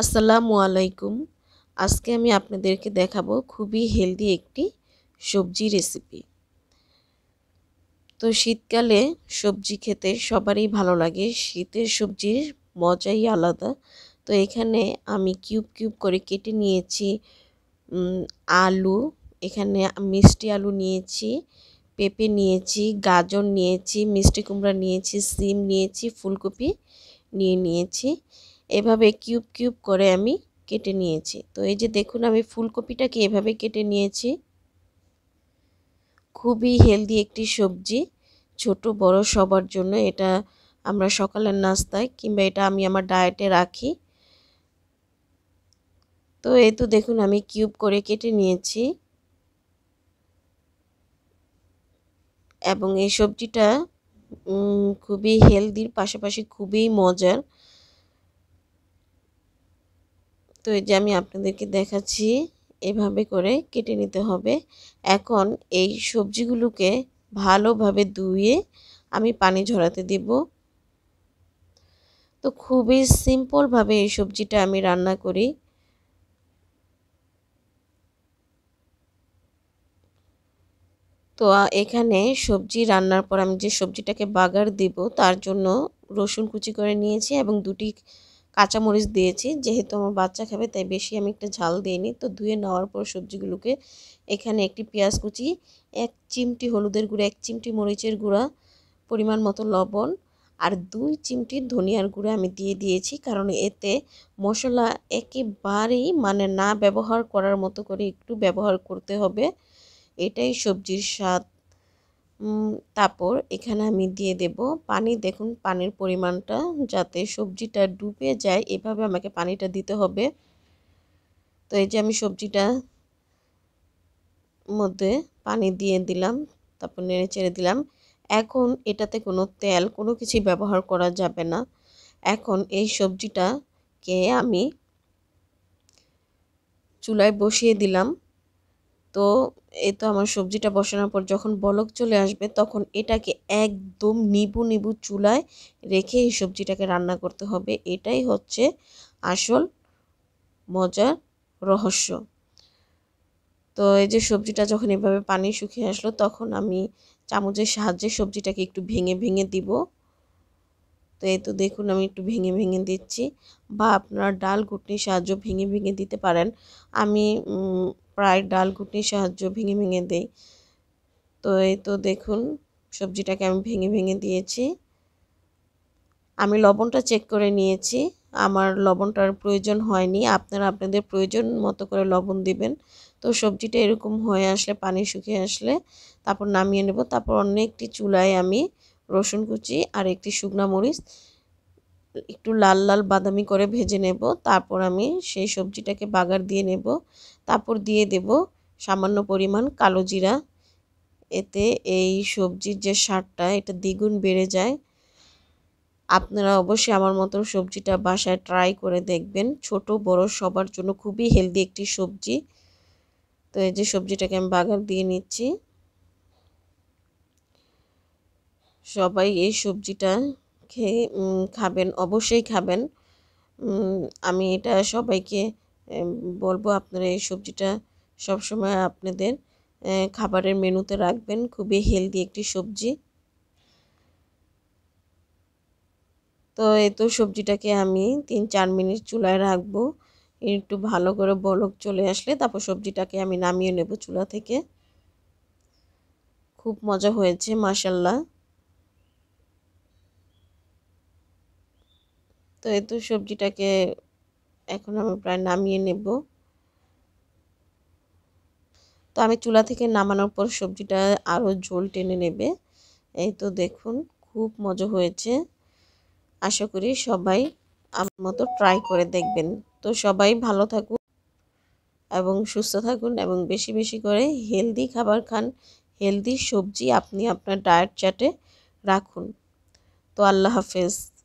আসসালামু আলাইকুম আজকে আমি আপনাদেরকে দেখাবো খুবই হেলদি একটি সবজি রেসিপি তো শীতকালে সবজি খেতে সবারই ভালো লাগে শীতের সবজির মজাই আলাদা তো এখানে আমি কিউব কিউব করে কেটে নিয়েছি আলু এখানে মিষ্টি আলু নিয়েছি পেঁপে নিয়েছি গাজর নিয়েছি মিষ্টি কুমড়া নিয়েছি সিম নিয়েছি ফুলকপি নিয়ে নিয়েছি এভাবে কিউব কিউব করে আমি কেটে নিয়েছি তো এই যে দেখুন আমি ফুলকপিটাকে এভাবে কেটে নিয়েছি খুবই হেলদি একটি সবজি ছোট বড় সবার জন্য এটা আমরা সকালের নাস্তায় কিংবা এটা আমি আমার ডায়েটে রাখি তো এই তো দেখুন আমি কিউব করে কেটে নিয়েছি এবং এই সবজিটা খুবই হেলদির পাশাপাশি খুবই মজার তো এই যে আমি আপনাদেরকে দেখাচ্ছি এভাবে করে কেটে নিতে হবে এখন এই সবজিগুলোকে ভালোভাবে ধুয়ে আমি পানি ঝরাতে দেব তো খুবই সিম্পলভাবে এই সবজিটা আমি রান্না করি তো এখানে সবজি রান্নার পর আমি যে সবজিটাকে বাগার দেব তার জন্য রসুন কুচি করে নিয়েছি এবং দুটি কাঁচামরিচ দিয়েছি যেহেতু আমার বাচ্চা খাবে তাই বেশি আমি একটা ঝাল দিইনি তো ধুয়ে নেওয়ার পর সবজিগুলোকে এখানে একটি পেঁয়াজ কুচি এক চিমটি হলুদের গুঁড়া এক চিমটি মরিচের গুঁড়া পরিমাণ মতো লবণ আর দুই চিমটি ধনিয়ার গুঁড়া আমি দিয়ে দিয়েছি কারণ এতে মশলা একেবারেই মানে না ব্যবহার করার মতো করে একটু ব্যবহার করতে হবে এটাই সবজির স্বাদ তারপর এখানে আমি দিয়ে দেব পানি দেখুন পানির পরিমাণটা যাতে সবজিটা ডুবে যায় এভাবে আমাকে পানিটা দিতে হবে তো এই যে আমি সবজিটা মধ্যে পানি দিয়ে দিলাম তারপর নেড়ে চেড়ে দিলাম এখন এটাতে কোনো তেল কোনো কিছু ব্যবহার করা যাবে না এখন এই সবজিটাকে আমি চুলায় বসিয়ে দিলাম তো এ তো আমার সবজিটা বসানোর পর যখন বলক চলে আসবে তখন এটাকে একদম নিবু নিবু চুলায় রেখে এই সবজিটাকে রান্না করতে হবে এটাই হচ্ছে আসল মজার রহস্য তো এই যে সবজিটা যখন এভাবে পানি শুকিয়ে আসলো তখন আমি চামচের সাহায্যে সবজিটাকে একটু ভেঙে ভেঙে দিব তো এই তো দেখুন আমি একটু ভেঙে ভেঙে দিচ্ছি বা আপনারা ডাল ঘুটনির সাহায্য ভেঙে ভেঙে দিতে পারেন আমি প্রায় ডাল ঘুটনির সাহায্য ভেঙে ভেঙে দেই তো এই তো দেখুন সবজিটাকে আমি ভেঙে ভেঙে দিয়েছি আমি লবণটা চেক করে নিয়েছি আমার লবণটার প্রয়োজন হয়নি আপনারা আপনাদের প্রয়োজন মতো করে লবণ দিবেন তো সবজিটা এরকম হয়ে আসলে পানি শুকিয়ে আসলে তারপর নামিয়ে নেব তারপর অন্য একটি চুলায় আমি রসুন কুচি আর একটি শুকনো মরিচ একটু লাল লাল বাদামি করে ভেজে নেব তারপর আমি সেই সবজিটাকে বাগার দিয়ে নেব তারপর দিয়ে দেব সামান্য পরিমাণ কালো জিরা এতে এই সবজির যে স্বাদটা এটা দ্বিগুণ বেড়ে যায় আপনারা অবশ্যই আমার মতো সবজিটা বাসায় ট্রাই করে দেখবেন ছোট বড় সবার জন্য খুবই হেলদি একটি সবজি তো এই যে সবজিটাকে আমি বাগার দিয়ে নিচ্ছি সবাই এই সবজিটা খেয়ে খাবেন অবশ্যই খাবেন আমি এটা সবাইকে বলবো আপনারা এই সবজিটা সবসময় আপনাদের খাবারের মেনুতে রাখবেন খুবই হেলদি একটি সবজি তো এই তো সবজিটাকে আমি তিন চার মিনিট চুলায় রাখবো একটু ভালো করে বলক চলে আসলে তারপর সবজিটাকে আমি নামিয়ে নেব চুলা থেকে খুব মজা হয়েছে মাসাল্লাহ তো এই তো সবজিটাকে এখন আমি প্রায় নামিয়ে নেব তো আমি চুলা থেকে নামানোর পর সবজিটা আরও ঝোল টেনে নেবে এই তো দেখুন খুব মজা হয়েছে আশা করি সবাই আমার মতো ট্রাই করে দেখবেন তো সবাই ভালো থাকুন এবং সুস্থ থাকুন এবং বেশি বেশি করে হেলদি খাবার খান হেলদি সবজি আপনি আপনার ডায়েট চার্টে রাখুন তো আল্লাহ হাফেজ